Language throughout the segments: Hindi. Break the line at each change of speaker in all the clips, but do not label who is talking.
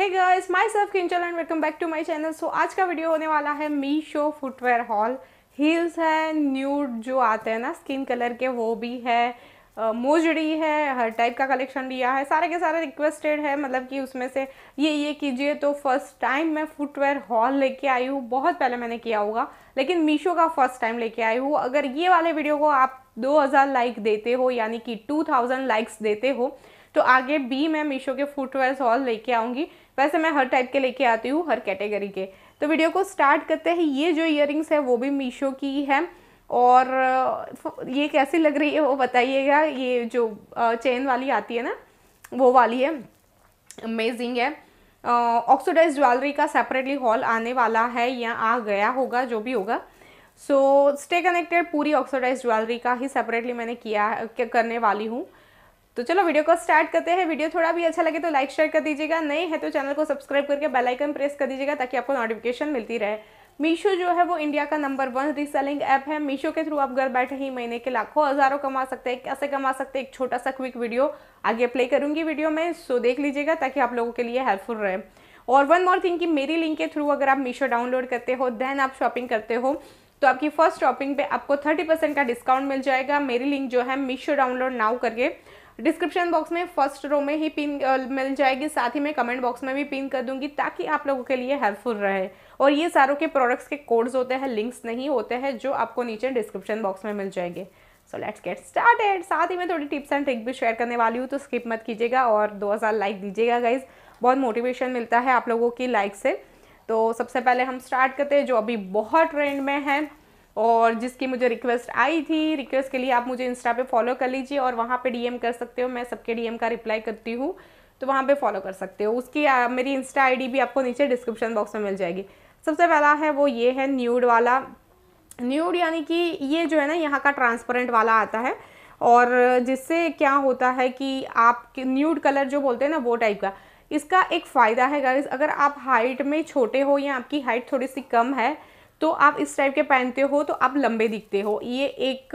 hey girls myself Kinchal and welcome back to my channel so आज का वीडियो होने वाला है Meesho footwear haul heels है न्यूड जो आते हैं ना स्किन कलर के वो भी है मोजड़ी है हर टाइप का कलेक्शन लिया है सारे के सारे रिक्वेस्टेड है मतलब कि उसमें से ये ये कीजिए तो फर्स्ट टाइम मैं फुटवेयर हॉल लेके आई हूँ बहुत पहले मैंने किया होगा लेकिन मीशो का फर्स्ट टाइम लेके आई हूँ अगर ये वाले वीडियो को आप 2000 लाइक देते हो यानी कि 2000 लाइक्स देते हो तो आगे भी मैं मीशो के फुटवेयर हॉल लेके आऊँगी वैसे मैं हर टाइप के लेके आती हूँ हर कैटेगरी के तो वीडियो को स्टार्ट करते हैं ये जो इयर है वो भी मीशो की है और ये कैसी लग रही है वो बताइएगा ये जो चेन वाली आती है ना वो वाली है अमेजिंग है ऑक्सोडाइज ज्वेलरी का सेपरेटली हॉल आने वाला है या आ गया होगा जो भी होगा सो स्टे कनेक्टेड पूरी ऑक्सोडाइज ज्वेलरी का ही सेपरेटली मैंने किया करने वाली हूँ तो चलो वीडियो को स्टार्ट करते हैं वीडियो थोड़ा भी अच्छा लगे तो लाइक शेयर कर दीजिएगा नहीं है तो चैनल को सब्सक्राइब करके बेल आइकन प्रेस कर दीजिएगा ताकि आपको नोटिफिकेशन मिलती रहे मीशो जो है वो इंडिया का नंबर वन रीसेलिंग ऐप है मीशो के थ्रू आप घर बैठे ही महीने के लाखों हज़ारों कमा सकते हैं कैसे कमा सकते हैं एक छोटा सा क्विक वीडियो आगे प्ले करूंगी वीडियो में सो देख लीजिएगा ताकि आप लोगों के लिए हेल्पफुल रहे और वन मोर थिंग कि मेरी लिंक के थ्रू अगर आप मीशो डाउनलोड करते हो देन आप शॉपिंग करते हो तो आपकी फर्स्ट शॉपिंग पे आपको थर्टी परसेंट का डिस्काउंट मिल जाएगा मेरी लिंक जो है मीशो डाउनलोड नाउ करके डिस्क्रिप्शन बॉक्स में फर्स्ट रो में ही पिन uh, मिल जाएगी साथ ही मैं कमेंट बॉक्स में भी पिन कर दूंगी ताकि आप लोगों के लिए हेल्पफुल रहे और ये सारों के प्रोडक्ट्स के कोड्स होते हैं लिंक्स नहीं होते हैं जो आपको नीचे डिस्क्रिप्शन बॉक्स में मिल जाएंगे सो लेट्स गेट स्टार्टेड साथ ही मैं थोड़ी टिप्स एंड ट्रिक भी शेयर करने वाली हूँ तो स्किप मत कीजिएगा और 2000 लाइक दीजिएगा गाइज बहुत मोटिवेशन मिलता है आप लोगों की लाइक से तो सबसे पहले हम स्टार्ट करते हैं जो अभी बहुत ट्रेंड में है और जिसकी मुझे रिक्वेस्ट आई थी रिक्वेस्ट के लिए आप मुझे इंस्टा पे फॉलो कर लीजिए और वहाँ पे डीएम कर सकते हो मैं सबके डीएम का रिप्लाई करती हूँ तो वहाँ पे फॉलो कर सकते हो उसकी आ, मेरी इंस्टा आईडी भी आपको नीचे डिस्क्रिप्शन बॉक्स में मिल जाएगी सबसे पहला है वो ये है न्यूड वाला न्यूड यानी कि ये जो है ना यहाँ का ट्रांसपेरेंट वाला आता है और जिससे क्या होता है कि आप न्यूड कलर जो बोलते हैं ना वो टाइप का इसका एक फ़ायदा है गाइज अगर आप हाइट में छोटे हो या आपकी हाइट थोड़ी सी कम है तो आप इस टाइप के पहनते हो तो आप लंबे दिखते हो ये एक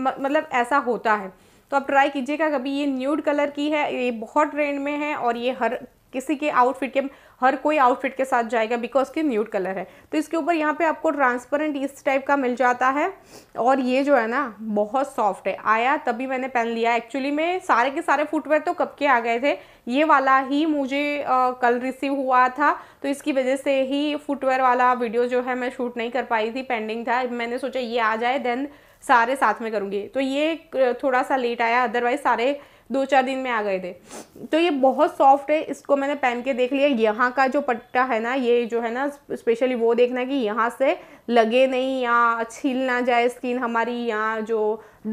मतलब ऐसा होता है तो आप ट्राई कीजिएगा कभी ये न्यूड कलर की है ये बहुत ट्रेंड में है और ये हर किसी के आउटफिट के हर कोई आउटफिट के साथ जाएगा बिकॉज कि न्यूड कलर है तो इसके ऊपर यहाँ पे आपको ट्रांसपेरेंट इस टाइप का मिल जाता है और ये जो है ना बहुत सॉफ्ट है आया तभी मैंने पहन लिया एक्चुअली में सारे के सारे फुटवेयर तो कब के आ गए थे ये वाला ही मुझे आ, कल रिसीव हुआ था तो इसकी वजह से ही फुटवेयर वाला वीडियो जो है मैं शूट नहीं कर पाई थी पेंडिंग था मैंने सोचा ये आ जाए देन सारे साथ में करूँगी तो ये थोड़ा सा लेट आया अदरवाइज सारे दो चार दिन में आ गए थे तो ये बहुत सॉफ्ट है इसको मैंने पहन के देख लिया यहाँ का जो पट्टा है ना ये जो है ना स्पेशली वो देखना कि यहाँ से लगे नहीं या छील ना जाए स्किन हमारी या जो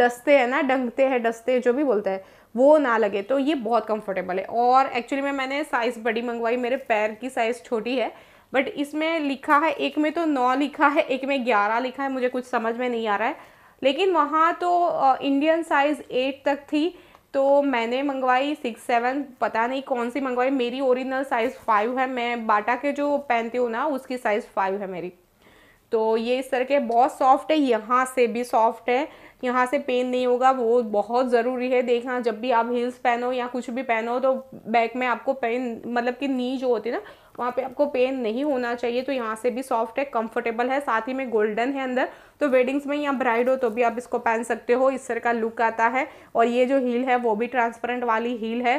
डस्ते हैं ना डंगते हैं डस्ते जो भी बोलते हैं वो ना लगे तो ये बहुत कंफर्टेबल है और एक्चुअली में मैंने साइज़ बड़ी मंगवाई मेरे पैर की साइज़ छोटी है बट इसमें लिखा है एक में तो नौ लिखा है एक में ग्यारह लिखा है मुझे कुछ समझ में नहीं आ रहा है लेकिन वहाँ तो इंडियन साइज़ एट तक थी तो मैंने मंगवाई सिक्स सेवन पता नहीं कौन सी मंगवाई मेरी ओरिजिनल साइज़ फाइव है मैं बाटा के जो पहनती हूँ ना उसकी साइज़ फाइव है मेरी तो ये इस तरह के बहुत सॉफ्ट है यहाँ से भी सॉफ्ट है यहाँ से पेन नहीं होगा वो बहुत ज़रूरी है देखना जब भी आप हील्स पहनो या कुछ भी पहनो तो बैक में आपको पेन मतलब कि नी जो होती है ना वहाँ पे आपको पेन नहीं होना चाहिए तो यहाँ से भी सॉफ्ट है कंफर्टेबल है साथ ही में गोल्डन है अंदर तो वेडिंग्स में या ब्राइड हो तो भी आप इसको पहन सकते हो इस तरह का लुक आता है और ये जो हील है वो भी ट्रांसपेरेंट वाली हील है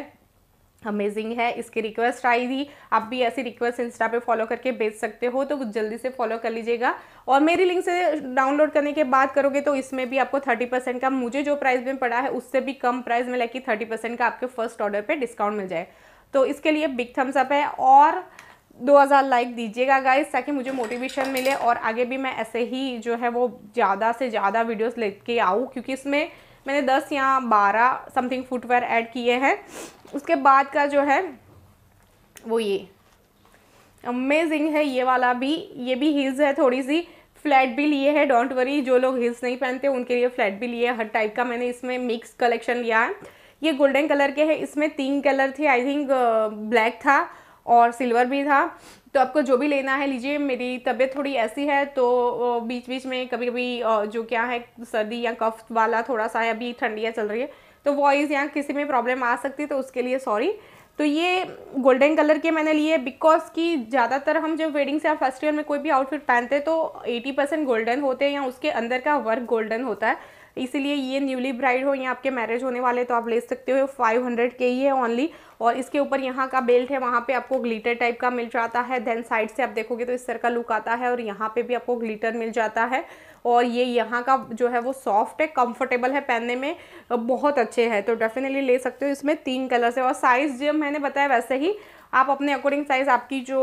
अमेजिंग है इसकी रिक्वेस्ट आई थी आप भी ऐसी रिक्वेस्ट इंस्टा पे फॉलो करके भेज सकते हो तो जल्दी से फॉलो कर लीजिएगा और मेरी लिंक से डाउनलोड करने के बाद करोगे तो इसमें भी आपको थर्टी परसेंट का मुझे जो प्राइस में पड़ा है उससे भी कम प्राइस में लाइक थर्टी परसेंट का आपके फर्स्ट ऑर्डर पर डिस्काउंट मिल जाए तो इसके लिए बिग थम्स अप है और 2000 लाइक दीजिएगा गाइस ताकि मुझे मोटिवेशन मिले और आगे भी मैं ऐसे ही जो है वो ज़्यादा से ज़्यादा वीडियोस लेके आऊँ क्योंकि इसमें मैंने 10 या 12 समथिंग फुटवेयर ऐड किए हैं उसके बाद का जो है वो ये अमेजिंग है ये वाला भी ये भी हील्स है थोड़ी सी फ्लैट भी लिए है डोंट वरी जो लोग हील्स नहीं पहनते उनके लिए फ्लैट भी लिए हर टाइप का मैंने इसमें मिक्स कलेक्शन लिया है ये गोल्डन कलर के हैं इसमें तीन कलर थे आई थिंक ब्लैक था और सिल्वर भी था तो आपको जो भी लेना है लीजिए मेरी तबीयत थोड़ी ऐसी है तो बीच बीच में कभी कभी जो क्या है सर्दी या कफ वाला थोड़ा सा है अभी ठंडियाँ चल रही है तो वॉइस या किसी में प्रॉब्लम आ सकती है तो उसके लिए सॉरी तो ये गोल्डन कलर के मैंने लिए बिकॉज कि ज़्यादातर हम जब वेडिंग्स या फेस्टिवल में कोई भी आउटफिट पहनते हैं तो 80 परसेंट गोल्डन होते हैं या उसके अंदर का वर्क गोल्डन होता है इसीलिए ये न्यूली ब्राइड हो या आपके मैरिज होने वाले तो आप ले सकते हो फाइव हंड्रेड के ही है ओनली और इसके ऊपर यहाँ का बेल्ट है वहाँ पे आपको ग्लिटर टाइप का मिल जाता है देन साइड से आप देखोगे तो इस तरह का लुक आता है और यहाँ पे भी आपको ग्लिटर मिल जाता है और ये यहाँ का जो है वो सॉफ्ट है कंफर्टेबल है पहनने में बहुत अच्छे हैं तो डेफिनेटली ले सकते हो इसमें तीन कलर्स है और साइज़ जो मैंने बताया वैसे ही आप अपने अकॉर्डिंग साइज़ आपकी जो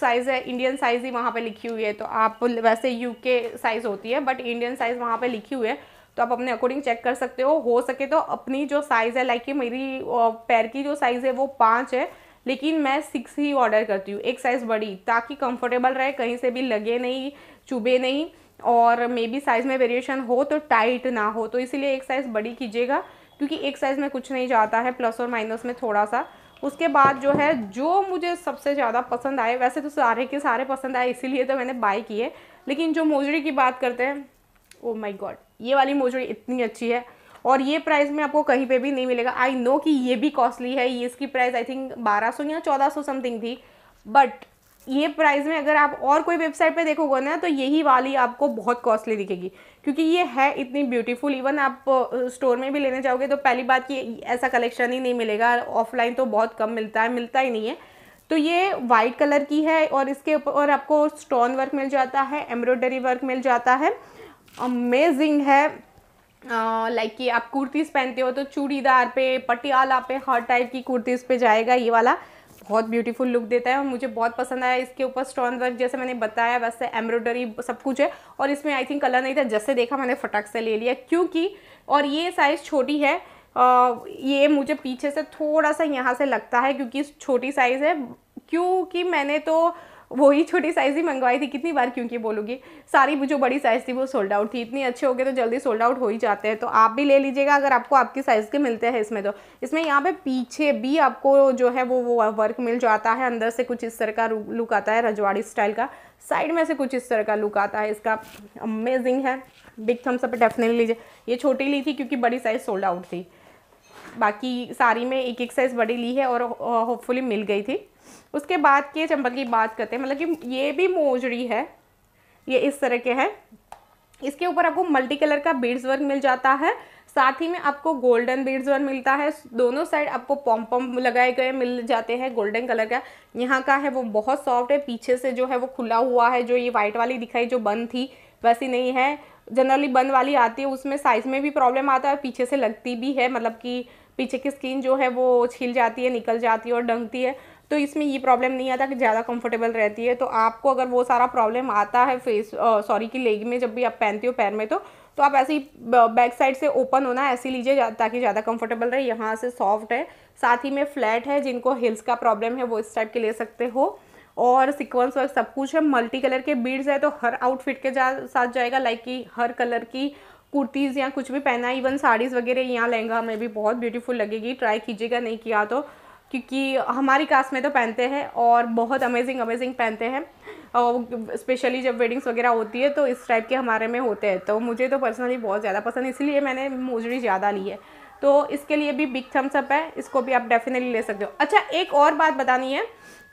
साइज़ है इंडियन साइज़ ही वहाँ पे लिखी हुई है तो आप वैसे यूके साइज़ होती है बट इंडियन साइज़ वहाँ पे लिखी हुई है तो आप अपने अकॉर्डिंग चेक कर सकते हो हो सके तो अपनी जो साइज़ है लाइक कि मेरी पैर की जो साइज़ है वो पाँच है लेकिन मैं सिक्स ही ऑर्डर करती हूँ एक साइज़ बड़ी ताकि कंफर्टेबल रहे कहीं से भी लगे नहीं चुभे नहीं और मे बी साइज़ में वेरिएशन हो तो टाइट ना हो तो इसीलिए एक साइज़ बड़ी कीजिएगा क्योंकि एक साइज़ में कुछ नहीं जाता है प्लस और माइनस में थोड़ा सा उसके बाद जो है जो मुझे सबसे ज़्यादा पसंद आए वैसे तो सारे के सारे पसंद आए इसीलिए तो मैंने बाय किए लेकिन जो मोजड़ी की बात करते हैं ओ माई गॉड ये वाली मोजड़ी इतनी अच्छी है और ये प्राइस में आपको कहीं पे भी नहीं मिलेगा आई नो कि ये भी कॉस्टली है ये इसकी प्राइस आई थिंक 1200 या 1400 समथिंग थी बट ये प्राइस में अगर आप और कोई वेबसाइट पे देखोगे ना तो यही वाली आपको बहुत कॉस्टली दिखेगी क्योंकि ये है इतनी ब्यूटीफुल इवन आप स्टोर में भी लेने जाओगे तो पहली बात कि ऐसा कलेक्शन ही नहीं मिलेगा ऑफलाइन तो बहुत कम मिलता है मिलता ही नहीं है तो ये वाइट कलर की है और इसके ऊपर आपको स्टोन वर्क मिल जाता है एम्ब्रॉयडरी वर्क मिल जाता है अमेजिंग है लाइक uh, कि like आप कुर्तीज़ पहनते हो तो चूड़ीदार पे पटियाला पे हर टाइप की कुर्तीज़ पे जाएगा ये वाला बहुत ब्यूटीफुल लुक देता है और मुझे बहुत पसंद आया इसके ऊपर स्टोन वर्क जैसे मैंने बताया वैसे एम्ब्रॉयडरी सब कुछ है और इसमें आई थिंक कलर नहीं था जैसे देखा मैंने फटाक से ले लिया क्योंकि और ये साइज़ छोटी है आ, ये मुझे पीछे से थोड़ा सा यहाँ से लगता है क्योंकि छोटी साइज़ है क्योंकि मैंने तो वही छोटी साइज़ ही मंगवाई थी कितनी बार क्योंकि बोलूँगी सारी जो बड़ी साइज़ थी वो सोल्ड आउट थी इतनी अच्छे हो गए तो जल्दी सोल्ड आउट हो ही जाते हैं तो आप भी ले लीजिएगा अगर आपको आपकी साइज़ के मिलते हैं इसमें तो इसमें यहाँ पे पीछे भी आपको जो है वो वो वर्क मिल जाता है अंदर से कुछ इस तरह का लुक आता है रजवाड़ी स्टाइल का साइड में से कुछ इस तरह का लुक आता है इसका अमेजिंग है बिग थम्स अप डेफिनेटली लीजिए ये छोटी ली थी क्योंकि बड़ी साइज़ सोल्ड आउट थी बाकी सारी में एक एक साइज़ बड़ी ली है और होपफुली मिल गई थी उसके बाद के चंबल की बात करते हैं मतलब कि ये भी मोजड़ी है ये इस तरह के हैं इसके ऊपर आपको मल्टी कलर का बीड्स वर्क मिल जाता है साथ ही में आपको गोल्डन बीड्स वर्क मिलता है दोनों साइड आपको पॉम लगाए गए मिल जाते हैं गोल्डन कलर का यहाँ का है वो बहुत सॉफ्ट है पीछे से जो है वो खुला हुआ है जो ये वाइट वाली दिखाई जो बंद थी वैसी नहीं है जनरली बंद वाली आती है उसमें साइज़ में भी प्रॉब्लम आता है पीछे से लगती भी है मतलब कि पीछे की स्किन जो है वो छिल जाती है निकल जाती है और डंगती है तो इसमें ये प्रॉब्लम नहीं आता कि ज़्यादा कंफर्टेबल रहती है तो आपको अगर वो सारा प्रॉब्लम आता है फेस सॉरी की लेग में जब भी आप पहनते हो पैर में तो तो आप ऐसे ही बैक साइड से ओपन होना ऐसे लीजिए ताकि ज़्यादा कंफर्टेबल रहे यहाँ से सॉफ्ट है साथ ही में फ्लैट है जिनको हिल्स का प्रॉब्लम है वो इस टाइप के ले सकते हो और सिक्वेंस वर्क सब कुछ है मल्टी कलर के बीड्स है तो हर आउटफिट के जा, साथ जाएगा लाइक कि हर कलर की कुर्तीज़ या कुछ भी पहना इवन साड़ीज़ वगैरह यहाँ लहंगा में भी बहुत ब्यूटीफुल लगेगी ट्राई कीजिएगा नहीं किया तो क्योंकि हमारी कास्ट में तो पहनते हैं और बहुत अमेजिंग अमेजिंग पहनते हैं और स्पेशली जब वेडिंग्स वगैरह होती है तो इस टाइप के हमारे में होते हैं तो मुझे तो पर्सनली बहुत ज़्यादा पसंद इसलिए मैंने मोजड़ी ज़्यादा ली है तो इसके लिए भी बिग थम्स अप है इसको भी आप डेफिनेटली ले सकते हो अच्छा एक और बात बतानी है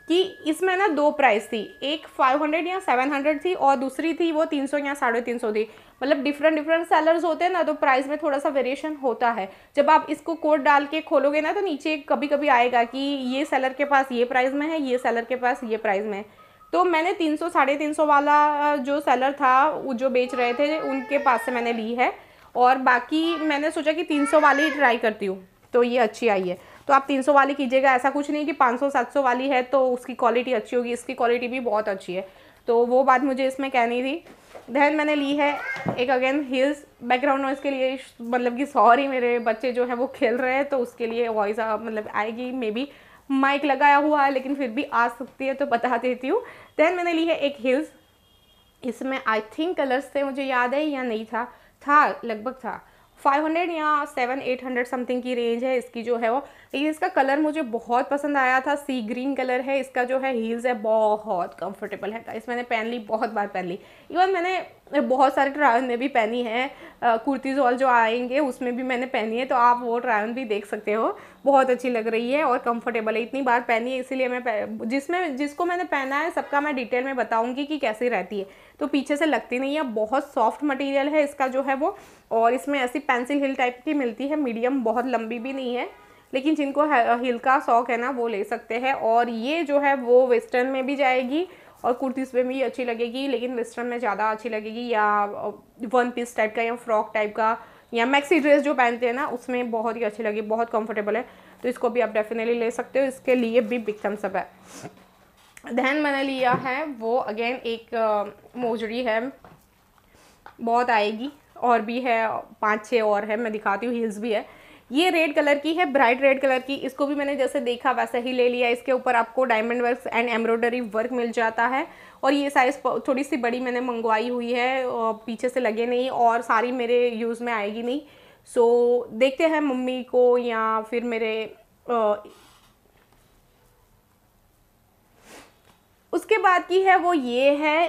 कि इसमें ना दो प्राइस थी एक 500 या 700 थी और दूसरी थी वो 300 या साढ़े तीन थी मतलब डिफरेंट डिफरेंट सेलर्स होते हैं ना तो प्राइस में थोड़ा सा वेरिएशन होता है जब आप इसको कोड डाल के खोलोगे ना तो नीचे कभी कभी आएगा कि ये सेलर के पास ये प्राइस में है ये सेलर के पास ये प्राइस में है तो मैंने तीन सौ साढ़े तीन सौ वाला जो सेलर था वो जो बेच रहे थे उनके पास से मैंने ली है और बाकी मैंने सोचा कि तीन सौ वाली ट्राई करती हूँ तो ये अच्छी आई है तो आप 300 वाली कीजिएगा ऐसा कुछ नहीं कि 500 700 वाली है तो उसकी क्वालिटी अच्छी होगी इसकी क्वालिटी भी बहुत अच्छी है तो वो बात मुझे इसमें कहनी थी देन मैंने ली है एक अगेन हिल्स बैकग्राउंड नॉइज़ के लिए मतलब कि सॉरी मेरे बच्चे जो है वो खेल रहे हैं तो उसके लिए वॉइस मतलब आएगी मे बी माइक लगाया हुआ है लेकिन फिर भी आ सकती है तो बता देती हूँ देन मैंने ली है एक हिल्स इसमें आई थिंक कलर्स थे मुझे याद है या नहीं था था लगभग था 500 या 7 800 समथिंग की रेंज है इसकी जो है वो लेकिन इसका कलर मुझे बहुत पसंद आया था सी ग्रीन कलर है इसका जो है हील्स है बहुत कंफर्टेबल है इस मैंने पहन ली बहुत बार पहन ली इवन मैंने बहुत सारे ट्रायल में भी पहनी है कुर्तीज़ और जो आएंगे उसमें भी मैंने पहनी है तो आप वो ट्रायल भी देख सकते हो बहुत अच्छी लग रही है और कंफर्टेबल है इतनी बार पहनी है इसीलिए मैं जिसमें जिसको मैंने पहना है सबका मैं डिटेल में बताऊँगी कि कैसी रहती है तो पीछे से लगती नहीं है बहुत सॉफ्ट मटेरियल है इसका जो है वो और इसमें ऐसी पेंसिल हिल टाइप की मिलती है मीडियम बहुत लंबी भी नहीं है लेकिन जिनको हिल का शौक है ना वो ले सकते हैं और ये जो है वो वेस्टर्न में भी जाएगी और कुर्तीज़ में भी अच्छी लगेगी लेकिन वेस्टर्न में ज़्यादा अच्छी लगेगी या वन पीस टाइप का या फ्रॉक टाइप का या मैक्सी ड्रेस जो पहनते हैं ना उसमें बहुत ही अच्छी लगी बहुत कंफर्टेबल है तो इसको भी आप डेफिनेटली ले सकते हो इसके लिए भी बिग थम्स अप है धैन मैंने लिया है वो अगेन एक मोजरी है बहुत आएगी और भी है पाँच छः और है मैं दिखाती हूँ हील्स भी है ये रेड कलर की है ब्राइट रेड कलर की इसको भी मैंने जैसे देखा वैसे ही ले लिया इसके ऊपर आपको diamond work and embroidery work मिल जाता है और ये साइज़ थोड़ी सी बड़ी मैंने मंगवाई हुई है पीछे से लगे नहीं और सारी मेरे यूज़ में आएगी नहीं सो so, देखते हैं मम्मी को या फिर मेरे उसके बाद की है वो ये है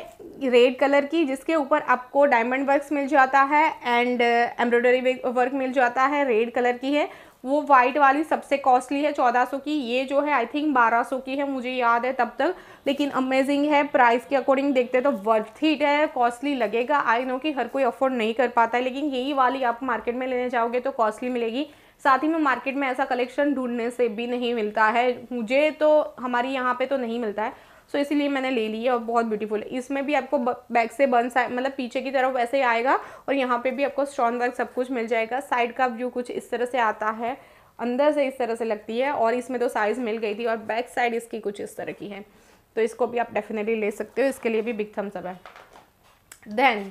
रेड कलर की जिसके ऊपर आपको डायमंड वर्क्स मिल जाता है एंड एम्ब्रॉयडरी वर्क मिल जाता है रेड कलर की है वो वाइट वाली सबसे कॉस्टली है चौदह सौ की ये जो है आई थिंक बारह सौ की है मुझे याद है तब तक लेकिन अमेजिंग है प्राइस के अकॉर्डिंग देखते तो वर्थ हीट है कॉस्टली लगेगा आई नो कि हर कोई अफोर्ड नहीं कर पाता है लेकिन यही वाली आप मार्केट में लेने जाओगे तो कॉस्टली मिलेगी साथ ही में मार्केट में ऐसा कलेक्शन ढूंढने से भी नहीं मिलता है मुझे तो हमारी यहाँ पे तो नहीं मिलता है सो so, इसीलिए मैंने ले ली है और बहुत ब्यूटीफुल है इसमें भी आपको बैक से बन मतलब पीछे की तरफ ऐसे ही आएगा और यहाँ पे भी आपको स्ट्रॉन्ग वर्क सब कुछ मिल जाएगा साइड का व्यू कुछ इस तरह से आता है अंदर से इस तरह से लगती है और इसमें तो साइज़ मिल गई थी और बैक साइड इसकी कुछ इस तरह की है तो इसको भी आप डेफिनेटली ले सकते हो इसके लिए भी बिग थम्स अप है देन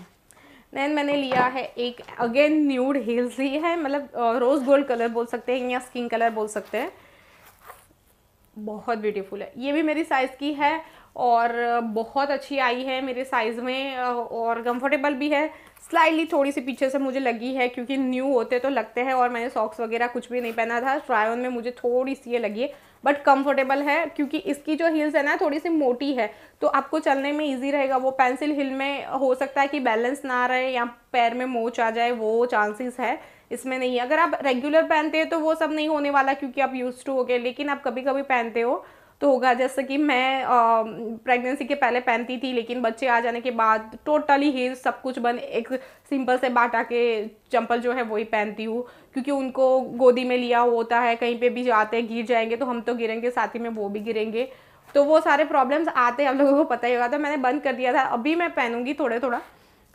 देन मैंने लिया है एक अगेन न्यूड हील्स ही है मतलब रोज़ गोल्ड कलर बोल सकते हैं या स्किन कलर बोल सकते हैं बहुत ब्यूटीफुल है ये भी मेरी साइज़ की है और बहुत अच्छी आई है मेरे साइज़ में और कंफर्टेबल भी है स्लाइडली थोड़ी सी पीछे से मुझे लगी है क्योंकि न्यू होते तो लगते हैं और मैंने सॉक्स वगैरह कुछ भी नहीं पहना था ट्राई ऑन में मुझे थोड़ी सी ये लगी है बट कंफर्टेबल है क्योंकि इसकी जो हील्स है ना थोड़ी सी मोटी है तो आपको चलने में इजी रहेगा वो पेंसिल हिल में हो सकता है कि बैलेंस ना रहे या पैर में मोच आ जाए वो चांसेस है इसमें नहीं है अगर आप रेगुलर पहनते हैं तो वो सब नहीं होने वाला क्योंकि आप यूज़ टू हो गए लेकिन आप कभी कभी पहनते हो तो होगा जैसे कि मैं प्रेगनेंसी के पहले पहनती थी लेकिन बच्चे आ जाने के बाद टोटली ही सब कुछ बन एक सिंपल से बाटा के चंपल जो है वही पहनती हूँ क्योंकि उनको गोदी में लिया होता है कहीं पे भी जाते हैं गिर जाएंगे तो हम तो गिरेंगे साथ ही में वो भी गिरेंगे तो वो सारे प्रॉब्लम्स आते हैं आप लोगों को पता ही होगा तो मैंने बंद कर दिया था अभी मैं पहनूंगी थोड़ा थोड़ा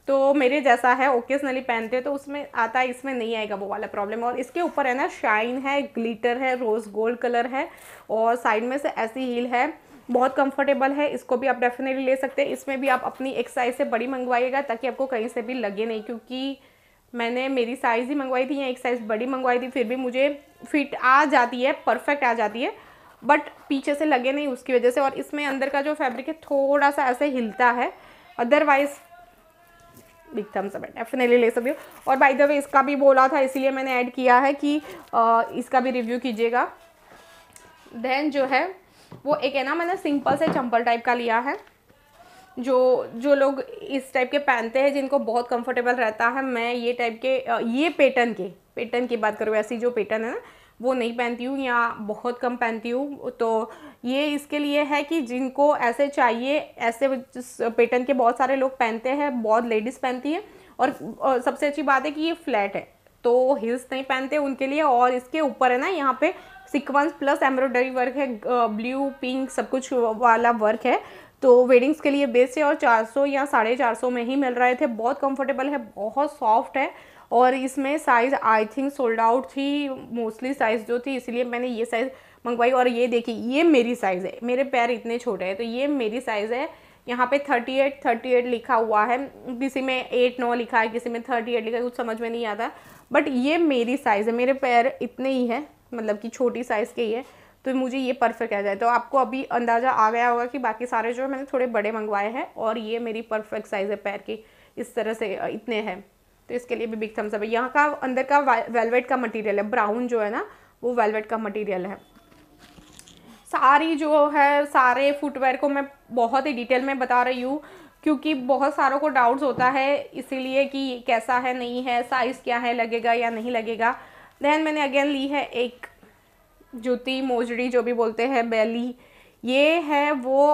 तो मेरे जैसा है ओकेजनली पहनते तो उसमें आता है इसमें नहीं आएगा वो वाला प्रॉब्लम और इसके ऊपर है ना शाइन है ग्लिटर है रोज़ गोल्ड कलर है और साइड में से ऐसी हील है बहुत कंफर्टेबल है इसको भी आप डेफिनेटली ले सकते हैं इसमें भी आप अपनी एक साइज़ से बड़ी मंगवाइएगा ताकि आपको कहीं से भी लगे नहीं क्योंकि मैंने मेरी साइज़ ही मंगवाई थी या एक साइज़ बड़ी मंगवाई थी फिर भी मुझे फिट आ जाती है परफेक्ट आ जाती है बट पीछे से लगे नहीं उसकी वजह से और इसमें अंदर का जो फैब्रिक है थोड़ा सा ऐसे हिलता है otherwise big thumbs up definitely ले सकती हो और बाय द वे इसका भी बोला था इसीलिए मैंने ऐड किया है कि आ, इसका भी रिव्यू कीजिएगा देन जो है वो एक है ना मैंने सिंपल से चंपल टाइप का लिया है जो जो लोग इस टाइप के पहनते हैं जिनको बहुत कंफर्टेबल रहता है मैं ये टाइप के ये पैटर्न के पैटर्न की बात करूँ ऐसी जो पैटर्न है ना वो नहीं पहनती हूँ या बहुत कम पहनती हूँ तो ये इसके लिए है कि जिनको ऐसे चाहिए ऐसे पैटर्न के बहुत सारे लोग पहनते हैं बहुत लेडीज़ पहनती हैं और सबसे अच्छी बात है कि ये फ्लैट है तो हिल्स नहीं पहनते उनके लिए और इसके ऊपर है ना यहाँ पे सिक्वेंस प्लस एम्ब्रॉयडरी वर्क है ब्लू पिंक सब कुछ वाला वर्क है तो वेडिंग्स के लिए बेस्ट है और 400 या साढ़े चार सौ में ही मिल रहे थे बहुत कंफर्टेबल है बहुत सॉफ्ट है और इसमें size I think sold out थी मोस्टली साइज़ जो थी इसलिए मैंने ये साइज़ मंगवाई और ये देखी ये मेरी साइज़ है मेरे पैर इतने छोटे हैं तो ये मेरी साइज़ है यहाँ पे थर्टी एट थर्टी एट लिखा हुआ है किसी में एट नौ लिखा है किसी में थर्टी एट लिखा है कुछ समझ में नहीं आता बट ये मेरी साइज़ है मेरे पैर इतने ही हैं मतलब कि छोटी साइज़ के ही है तो मुझे ये परफेक्ट आ जाए तो आपको अभी अंदाज़ा आ गया होगा कि बाकी सारे जो है मैंने थोड़े बड़े मंगवाए हैं और ये मेरी परफेक्ट साइज़ है पैर की इस तरह से इतने हैं तो इसके लिए भी बिग थम्स अप है यहाँ का अंदर का वेलवेट का मटेरियल है ब्राउन जो है ना वो वेलवेट का मटेरियल है सारी जो है सारे फुटवेयर को मैं बहुत ही डिटेल में बता रही हूँ क्योंकि बहुत सारों को डाउट्स होता है इसीलिए कि कैसा है नहीं है साइज़ क्या है लगेगा या नहीं लगेगा देन मैंने अगेन ली है एक जूती मोजड़ी जो भी बोलते हैं बेली ये है वो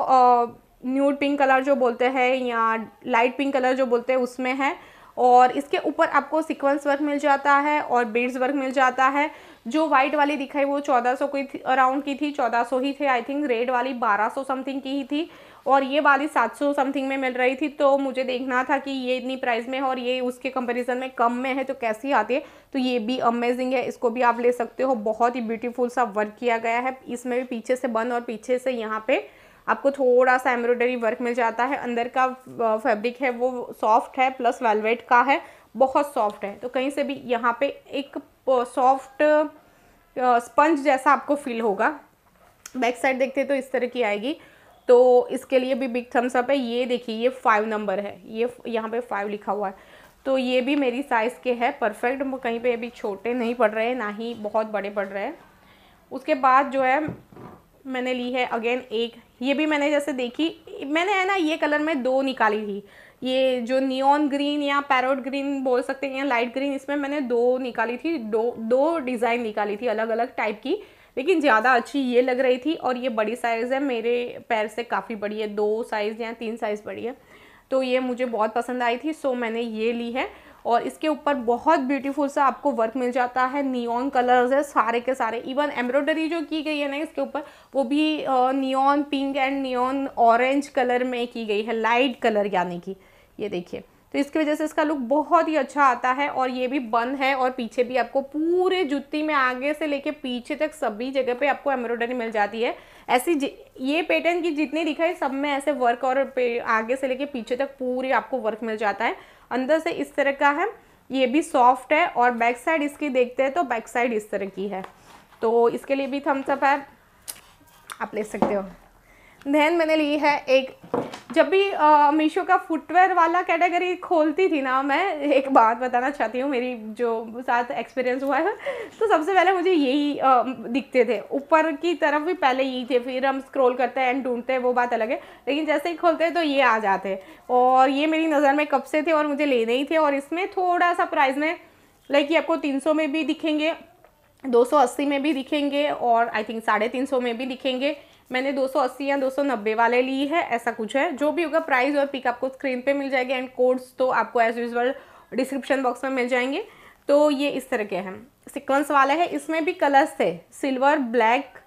न्यूड पिंक कलर जो बोलते हैं या लाइट पिंक कलर जो बोलते हैं उसमें है और इसके ऊपर आपको सिक्वेंस वर्क मिल जाता है और बेड्स वर्क मिल जाता है जो वाइट वाली दिखाई वो 1400 की अराउंड की थी 1400 ही थे आई थिंक रेड वाली 1200 समथिंग की ही थी और ये वाली 700 समथिंग में मिल रही थी तो मुझे देखना था कि ये इतनी प्राइस में है और ये उसके कंपैरिजन में कम में है तो कैसी आती है तो ये भी अमेजिंग है इसको भी आप ले सकते हो बहुत ही ब्यूटीफुल सा वर्क किया गया है इसमें भी पीछे से बंद और पीछे से यहाँ पर आपको थोड़ा सा एम्ब्रॉयडरी वर्क मिल जाता है अंदर का फैब्रिक है वो सॉफ्ट है प्लस वेलवेट का है बहुत सॉफ्ट है तो कहीं से भी यहाँ पे एक सॉफ्ट स्पंज जैसा आपको फील होगा बैक साइड देखते तो इस तरह की आएगी तो इसके लिए भी बिग थम्स अप है ये देखिए ये फाइव नंबर है ये यहाँ पे फाइव लिखा हुआ है तो ये भी मेरी साइज़ के है परफेक्ट कहीं पे अभी छोटे नहीं पड़ रहे ना ही बहुत बड़े पड़ रहे हैं उसके बाद जो है मैंने ली है अगेन एक ये भी मैंने जैसे देखी मैंने है ना ये कलर में दो निकाली थी ये जो नियॉन ग्रीन या पैरोट ग्रीन बोल सकते हैं या लाइट ग्रीन इसमें मैंने दो निकाली थी दो दो डिज़ाइन निकाली थी अलग अलग टाइप की लेकिन ज़्यादा अच्छी ये लग रही थी और ये बड़ी साइज़ है मेरे पैर से काफ़ी बड़ी है दो साइज़ या तीन साइज़ बड़ी है तो ये मुझे बहुत पसंद आई थी सो मैंने ये ली है और इसके ऊपर बहुत ब्यूटीफुल सा आपको वर्क मिल जाता है नियॉन कलर्स है सारे के सारे इवन एम्ब्रॉयडरी जो की गई है ना इसके ऊपर वो भी neon pink and neon orange colour में की गई है लाइट कलर यानी कि ये देखिए तो इसकी वजह से इसका लुक बहुत ही अच्छा आता है और ये भी बंद है और पीछे भी आपको पूरे जुत्ती में आगे से लेके पीछे तक सभी जगह पे आपको एम्ब्रॉयडरी मिल जाती है ऐसी ये पैटर्न की जितनी दिखाई सब में ऐसे वर्क और आगे से लेके पीछे तक पूरे आपको वर्क मिल जाता है अंदर से इस तरह का है ये भी सॉफ्ट है और बैक साइड इसकी देखते हैं तो बैक साइड इस तरह की है तो इसके लिए भी थम्सअप है आप ले सकते हो देन मैंने ली है एक जब भी मीशो का फुटवेयर वाला कैटेगरी खोलती थी ना मैं एक बात बताना चाहती हूँ मेरी जो साथ एक्सपीरियंस हुआ है तो सबसे पहले मुझे यही दिखते थे ऊपर की तरफ भी पहले यही थे फिर हम स्क्रॉल करते हैं एंड ढूंढते हैं वो बात अलग है लेकिन जैसे ही खोलते हैं तो ये आ जाते और ये मेरी नज़र में कब से थे और मुझे लेने ही थे और इसमें थोड़ा सा प्राइस में लाइक ये आपको तीन में भी दिखेंगे दो में भी दिखेंगे और आई थिंक साढ़े में भी दिखेंगे मैंने 280 या 290 वाले ली है ऐसा कुछ है जो भी होगा प्राइस और पिक आपको स्क्रीन पे मिल जाएगी एंड कोड्स तो आपको एज यूजल डिस्क्रिप्शन बॉक्स में मिल जाएंगे तो ये इस तरह के हैं सिक्वेंस वाला है इसमें भी कलर्स थे सिल्वर ब्लैक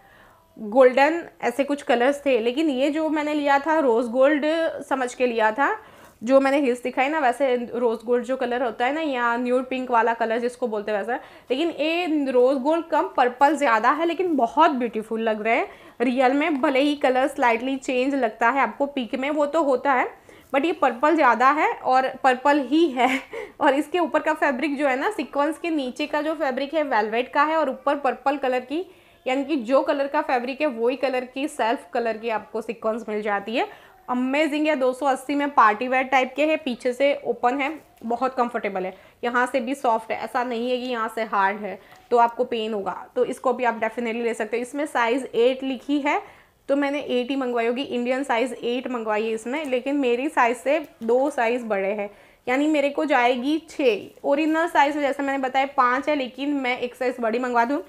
गोल्डन ऐसे कुछ कलर्स थे लेकिन ये जो मैंने लिया था रोज़ गोल्ड समझ के लिया था जो मैंने हिल्स दिखाई ना वैसे रोज़ गोल्ड जो कलर होता है ना या न्यूड पिंक वाला कलर जिसको बोलते हैं वैसा लेकिन ये रोज़ गोल्ड कम पर्पल ज़्यादा है लेकिन बहुत ब्यूटीफुल लग रहे हैं रियल में भले ही कलर स्लाइटली चेंज लगता है आपको पीक में वो तो होता है बट ये पर्पल ज़्यादा है और पर्पल ही है और इसके ऊपर का फैब्रिक जो है ना सिक्वेंस के नीचे का जो फैब्रिक है वेलवेट का है और ऊपर पर्पल कलर की यानी कि जो कलर का फैब्रिक है वही कलर की सेल्फ कलर की आपको सिक्वेंस मिल जाती है अमेजिंग है 280 में पार्टी वेयर टाइप के है पीछे से ओपन है बहुत कंफर्टेबल है यहाँ से भी सॉफ्ट है ऐसा नहीं है कि यहाँ से हार्ड है तो आपको पेन होगा तो इसको भी आप डेफिनेटली ले सकते हो इसमें साइज़ एट लिखी है तो मैंने एट ही मंगवाई होगी इंडियन साइज़ एट मंगवाई है इसमें लेकिन मेरी साइज़ से दो साइज़ बड़े हैं यानी मेरे को जाएगी छः ओरिजिनल साइज़ जैसे मैंने बताया पाँच है लेकिन मैं एक साइज़ बड़ी मंगवा दूँ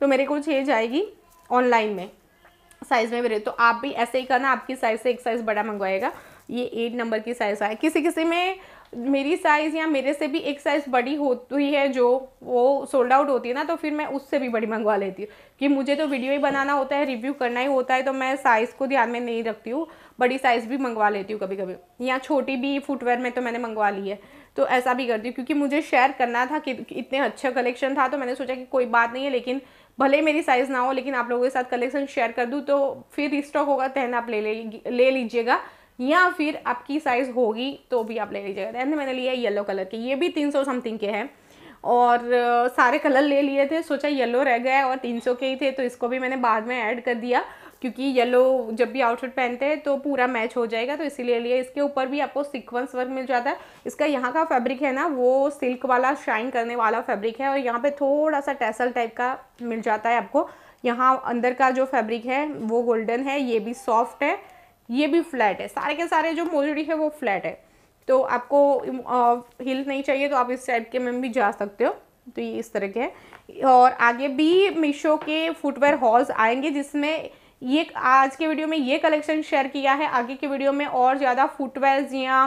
तो मेरे को छः जाएगी ऑनलाइन में साइज़ में मेरे तो आप भी ऐसे ही करना आपकी साइज़ से एक साइज़ बड़ा मंगवाएगा ये एट नंबर की साइज़ आए किसी किसी में मेरी साइज़ या मेरे से भी एक साइज़ बड़ी होती है जो वो सोल्ड आउट होती है ना तो फिर मैं उससे भी बड़ी मंगवा लेती हूँ कि मुझे तो वीडियो ही बनाना होता है रिव्यू करना ही होता है तो मैं साइज़ को ध्यान में नहीं रखती हूँ बड़ी साइज़ भी मंगवा लेती हूँ कभी कभी या छोटी भी फुटवेयर में तो मैंने मंगवा ली है तो ऐसा भी करती हूँ क्योंकि मुझे शेयर करना था कि इतने अच्छा कलेक्शन था तो मैंने सोचा कि कोई बात नहीं है लेकिन भले मेरी साइज़ ना हो लेकिन आप लोगों के साथ कलेक्शन शेयर कर दूँ तो फिर स्टॉक होगा तहन तो आप ले ले, ले लीजिएगा या फिर आपकी साइज़ होगी तो भी आप ले लीजिएगा देन मैंने लिया येलो कलर के ये भी तीन सौ समथिंग के हैं और सारे कलर ले लिए थे सोचा येलो रह गया और तीन सौ के ही थे तो इसको भी मैंने बाद में ऐड कर दिया क्योंकि येलो जब भी आउटफिट पहनते हैं तो पूरा मैच हो जाएगा तो इसीलिए लिए इसके ऊपर भी आपको सिक्वेंस वर्क मिल जाता है इसका यहाँ का फैब्रिक है ना वो सिल्क वाला शाइन करने वाला फैब्रिक है और यहाँ पे थोड़ा सा टैसल टाइप का मिल जाता है आपको यहाँ अंदर का जो फैब्रिक है वो गोल्डन है ये भी सॉफ्ट है ये भी फ्लैट है सारे के सारे जो मोजड़ी है वो फ्लैट है तो आपको हिल नहीं चाहिए तो आप इस टाइप के में भी जा सकते हो तो ये इस तरह के हैं और आगे भी मीशो के फुटवेयर हॉल्स आएंगे जिसमें ये आज के वीडियो में ये कलेक्शन शेयर किया है आगे के वीडियो में और ज़्यादा फुटवेयर या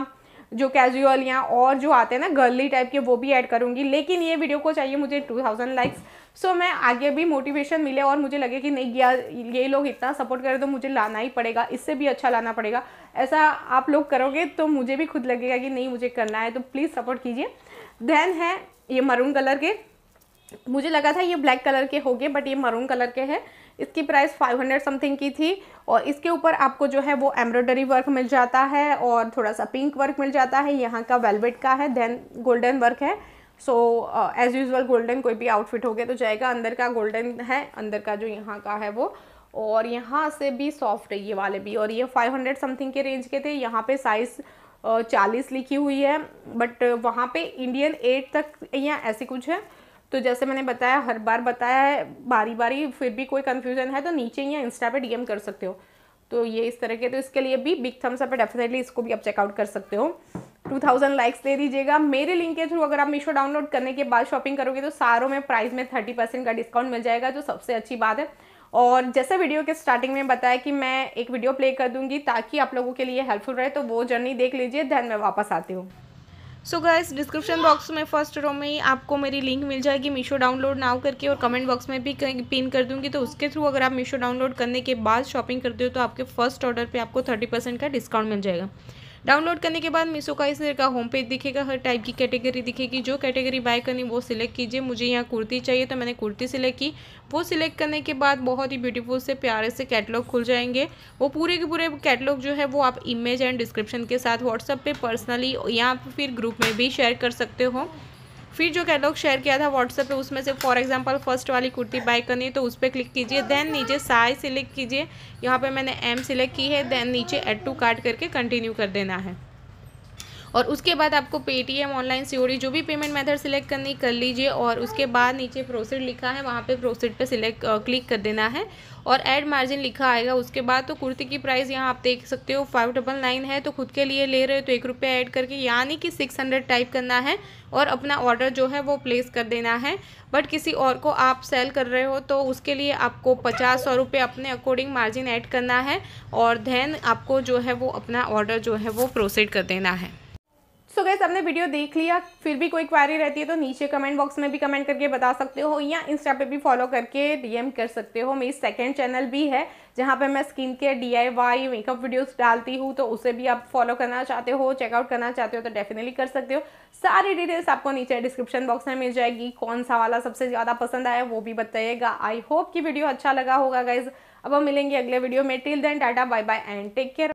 जो कैजुअल या और जो आते हैं ना गर्ली टाइप के वो भी ऐड करूँगी लेकिन ये वीडियो को चाहिए मुझे टू थाउजेंड लाइक्स सो मैं आगे भी मोटिवेशन मिले और मुझे लगे कि नहीं यार ये लोग इतना सपोर्ट करें तो मुझे लाना ही पड़ेगा इससे भी अच्छा लाना पड़ेगा ऐसा आप लोग करोगे तो मुझे भी खुद लगेगा कि नहीं मुझे करना है तो प्लीज़ सपोर्ट कीजिए देन है ये मरून कलर के मुझे लगा था ये ब्लैक कलर के हो गए बट ये मरून कलर के हैं इसकी प्राइस 500 समथिंग की थी और इसके ऊपर आपको जो है वो एम्ब्रॉयडरी वर्क मिल जाता है और थोड़ा सा पिंक वर्क मिल जाता है यहाँ का वेलवेट का है देन गोल्डन वर्क है सो एज़ यूजल गोल्डन कोई भी आउटफिट हो गया तो जाएगा अंदर का गोल्डन है अंदर का जो यहाँ का है वो और यहाँ से भी सॉफ्ट है ये वाले भी और ये 500 समथिंग के रेंज के थे यहाँ पे साइज़ uh, चालीस लिखी हुई है बट uh, वहाँ पे इंडियन एट तक या ऐसी कुछ है तो जैसे मैंने बताया हर बार बताया है बारी बारी फिर भी कोई कन्फ्यूज़न है तो नीचे या इंस्टा पे डीएम कर सकते हो तो ये इस तरह के तो इसके लिए भी बिग थम्स अप डेफिनेटली इसको भी आप चेकआउट कर सकते हो 2000 लाइक्स दे दीजिएगा मेरे लिंक के थ्रू अगर आप मीशो डाउनलोड करने के बाद शॉपिंग करोगे तो सारों में प्राइस में 30 परसेंट का डिस्काउंट मिल जाएगा जो सबसे अच्छी बात है और जैसे वीडियो के स्टार्टिंग में बताया कि मैं एक वीडियो प्ले कर दूंगी ताकि आप लोगों के लिए हेल्पफुल रहे तो वो जर्नी देख लीजिए दैन मैं वापस आती हूँ सो गाइस डिस्क्रिप्शन बॉक्स में फर्स्ट रो में ही आपको मेरी लिंक मिल जाएगी मीशो डाउनलोड नाउ करके और कमेंट बॉक्स में भी पिन कर दूंगी तो उसके थ्रू अगर आप मीशो डाउनलोड करने के बाद शॉपिंग करते हो तो आपके फर्स्ट ऑर्डर पे आपको थर्टी परसेंट का डिस्काउंट मिल जाएगा डाउनलोड करने के बाद मीशो का इस तरह का होम पेज दिखेगा हर टाइप की कैटेगरी दिखेगी जो कैटेगरी बाय करनी वो सिलेक्ट कीजिए मुझे यहाँ कुर्ती चाहिए तो मैंने कुर्ती सिलेक्ट की वो सिलेक्ट करने के बाद बहुत ही ब्यूटीफुल से प्यारे से कैटलॉग खुल जाएंगे वो पूरे के पूरे कैटलॉग जो है वो आप इमेज एंड डिस्क्रिप्शन के साथ व्हाट्सअप पे पर्सनली या फिर ग्रुप में भी शेयर कर सकते हो फिर जो कैटलॉग शेयर किया था व्हाट्सएप पर उसमें से फॉर एग्जांपल फर्स्ट वाली कुर्ती बाई करनी है तो उस पर क्लिक कीजिए देन नीचे साइज सिलेक्ट कीजिए यहाँ पर मैंने एम सिलेक्ट की है देन नीचे एड टू काट करके कंटिन्यू कर देना है और उसके बाद आपको पेटीएम ऑनलाइन सीओड़ी जो भी पेमेंट मेथड सिलेक्ट करनी कर लीजिए और उसके बाद नीचे प्रोसीड लिखा है वहाँ पे प्रोसीड पे सिलेक्ट क्लिक कर देना है और एड मार्जिन लिखा आएगा उसके बाद तो कुर्ती की प्राइस यहाँ आप देख सकते हो फाइव डबल नाइन है तो खुद के लिए ले रहे हो तो एक रुपये ऐड करके यानी कि सिक्स हंड्रेड टाइप करना है और अपना ऑर्डर जो है वो प्लेस कर देना है बट किसी और को आप सेल कर रहे हो तो उसके लिए आपको पचास सौ रुपये अपने अकॉर्डिंग मार्जिन ऐड करना है और धैन आपको जो है वो अपना ऑर्डर जो है वो प्रोसीड कर देना है सो so गैस वीडियो देख लिया फिर भी कोई क्वारी रहती है तो नीचे कमेंट बॉक्स में भी कमेंट करके बता सकते हो या इंस्टा पे भी फॉलो करके डीएम कर सकते हो मेरी सेकंड चैनल भी है जहाँ पे मैं स्किन केयर डी मेकअप वीडियोस डालती हूँ तो उसे भी आप फॉलो करना चाहते हो चेकआउट करना चाहते हो तो डेफिनेटली कर सकते हो सारी डिटेल्स आपको नीचे डिस्क्रिप्शन बॉक्स में मिल जाएगी कौन सा वाला सबसे ज़्यादा पसंद आया वो भी बताइएगा आई होप कि वीडियो अच्छा लगा होगा गाइज अब हम मिलेंगे अगले वीडियो में till then tata bye bye and take care